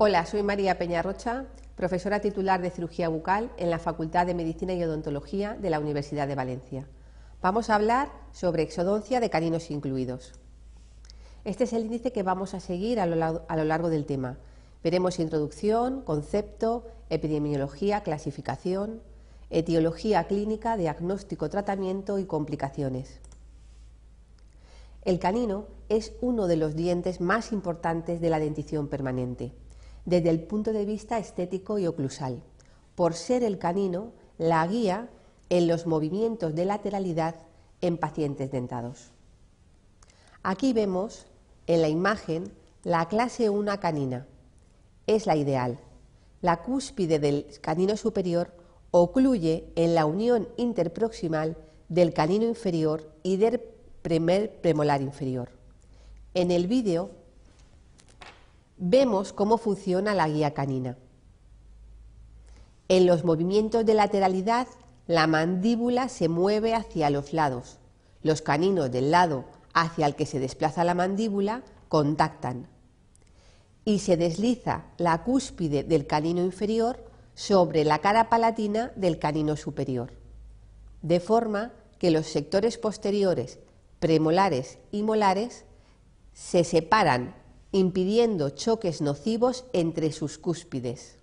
Hola, soy María Peñarrocha, profesora titular de cirugía bucal en la Facultad de Medicina y Odontología de la Universidad de Valencia. Vamos a hablar sobre exodoncia de caninos incluidos. Este es el índice que vamos a seguir a lo, largo del tema. Veremos introducción, concepto, epidemiología, clasificación, etiología clínica, diagnóstico, tratamiento y complicaciones. El canino es uno de los dientes más importantes de la dentición permanente desde el punto de vista estético y oclusal, por ser el canino la guía en los movimientos de lateralidad en pacientes dentados. Aquí vemos en la imagen la clase 1 canina. Es la ideal. La cúspide del canino superior ocluye en la unión interproximal del canino inferior y del primer premolar inferior. En el vídeo vemos cómo funciona la guía canina. En los movimientos de lateralidad, la mandíbula se mueve hacia los lados. Los caninos del lado hacia el que se desplaza la mandíbula contactan y se desliza la cúspide del canino inferior sobre la cara palatina del canino superior, de forma que los sectores posteriores, premolares y molares se separan impidiendo choques nocivos entre sus cúspides.